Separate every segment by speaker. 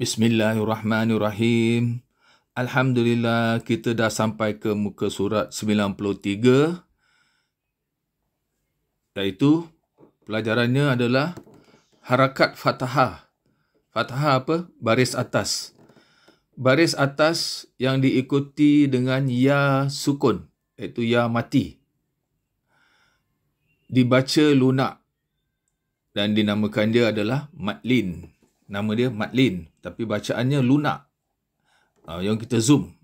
Speaker 1: Bismillahirrahmanirrahim. Alhamdulillah kita dah sampai ke muka surat 93. itu pelajarannya adalah harakat fathah. Fathah apa? Baris atas. Baris atas yang diikuti dengan ya sukun, iaitu ya mati. Dibaca lunak dan dinamakan dia adalah matlin nama dia matlin, tapi bacaannya lunak uh, yang kita zoom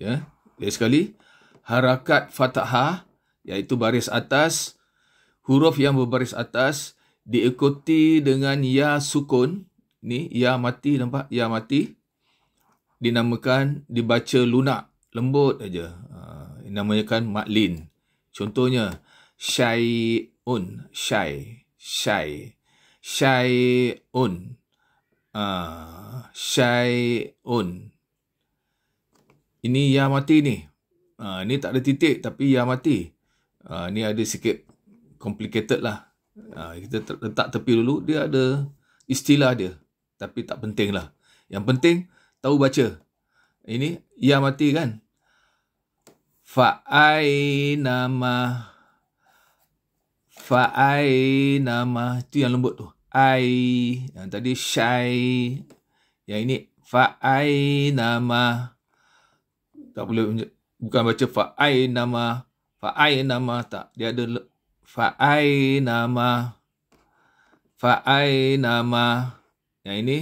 Speaker 1: ya yeah. sekali harakat fathah iaitu baris atas huruf yang berbaris atas diikuti dengan ya sukun ni ya mati nampak ya mati dinamakan dibaca lunak lembut aja uh, namanya kan matlin. contohnya syai un syai syai syai'un. Uh, syai'un. Ini ya mati ni. Uh, ni tak ada titik tapi ya mati. Uh, ni ada sikit complicated lah. Uh, kita letak tepi dulu. Dia ada istilah dia. Tapi tak penting lah. Yang penting, tahu baca. Ini ya mati kan. Fa'ainamah. Faai nama tu yang lembut tu. Ai yang tadi syai. Yang ini Faai nama. Tak boleh bukan baca Faai nama. Faai nama tak. Dia ada fa ai nama. Faai nama. Yang ini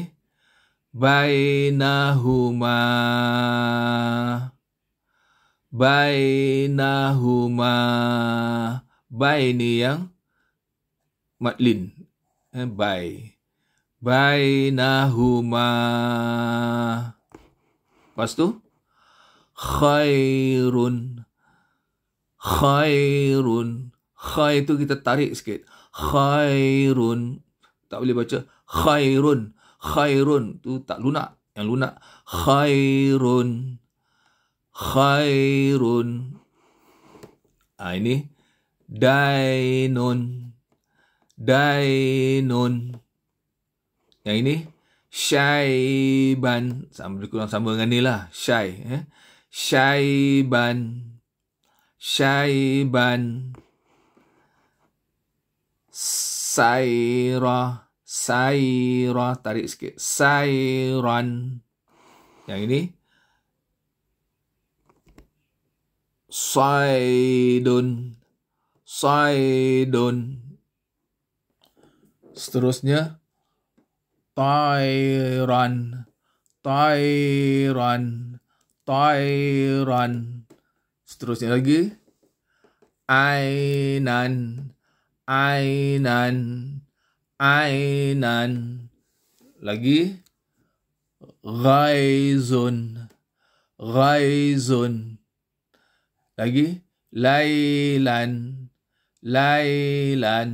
Speaker 1: bainahuma. Bainahuma. Bain ni yang Madlin. Eh, by. Nahuma, Lepas tu. Khairun. Khairun. Khair tu kita tarik sikit. Khairun. Tak boleh baca. Khairun. Khairun. Tu tak lunak. Yang lunak. Khairun. Khairun. Ha, ini. Dainun. Dainun. Dainun. Yang ini, Syaiban. Sama, lebih kurang sama dengan ni lah. Syai. Eh? Syaiban. Syaiban. Saira. Saira. Tarik sikit. Sairan. Yang ini. Saidun. Saidun. Seterusnya Tairan Tairan Tairan Seterusnya lagi Ainan Ainan Ainan Lagi Ghaizun Ghaizun Lagi Lailan Lailan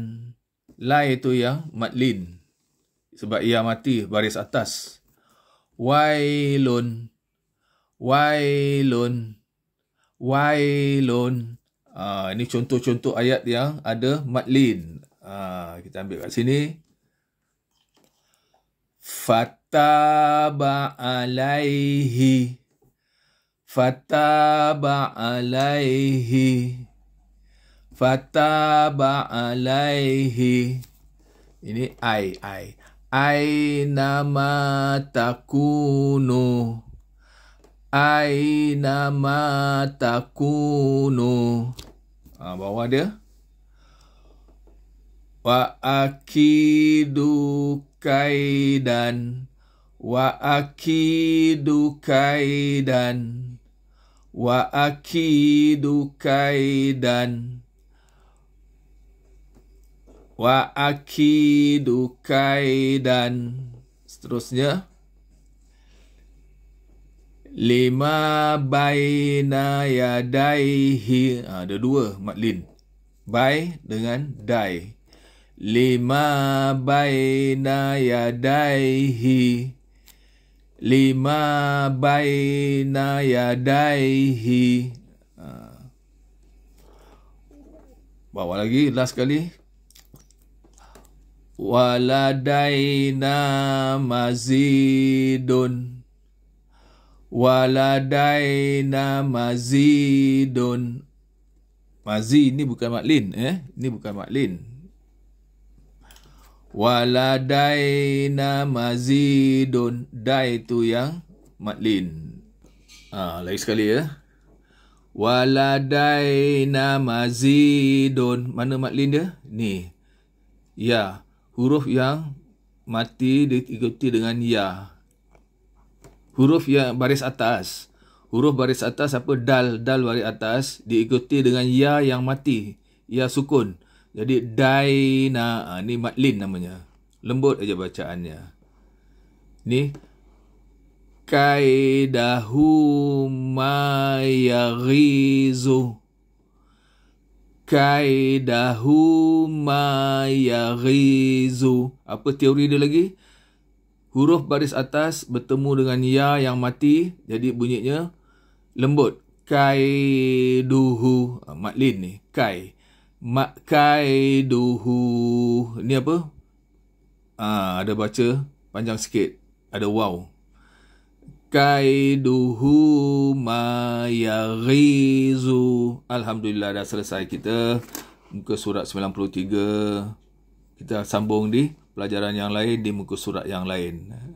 Speaker 1: Lai tu yang matlin. Sebab ia mati baris atas. Wailun. Wailun. Wailun. Uh, ah, ini contoh-contoh ayat yang ada matlin. Uh, kita ambil kat sini. alaihi. Fataba alaihi. Fataba alaihi fataba alaihi ini ay ay ay nama takunu ay nama takunu ha, bawah dia wa akidu kaidan wa akidu kaidan wa akidu kaidan, wa akidu kaidan wa akidu kaidan seterusnya lima baina yadaihi ha, ada dua matlin bay dengan dai lima baina yadaihi lima baina yadaihi ha. bawa lagi last kali waladaina mazidun waladaina mazidun mazid ni bukan maklin eh ni bukan maklin waladaina mazidun dai tu yang maklin ha, lagi sekali ya eh? waladaina mazidun mana maklin dia ni ya yeah huruf yang mati diikuti dengan ya. Huruf yang baris atas. Huruf baris atas apa? Dal. Dal baris atas diikuti dengan ya yang mati. Ya sukun. Jadi daina. Ini ah, matlin namanya. Lembut aja bacaannya. Ni. Kaidahumayaghizuh kaidahu ma Apa teori dia lagi? Huruf baris atas bertemu dengan ya yang mati. Jadi bunyinya lembut. Kaiduhu. Ah, maklin lin ni. Kai. Ma kaiduhu. Ni apa? Ah, ada baca. Panjang sikit. Ada wow. Kaiduhu ma Alhamdulillah dah selesai kita muka surat 93 kita sambung di pelajaran yang lain di muka surat yang lain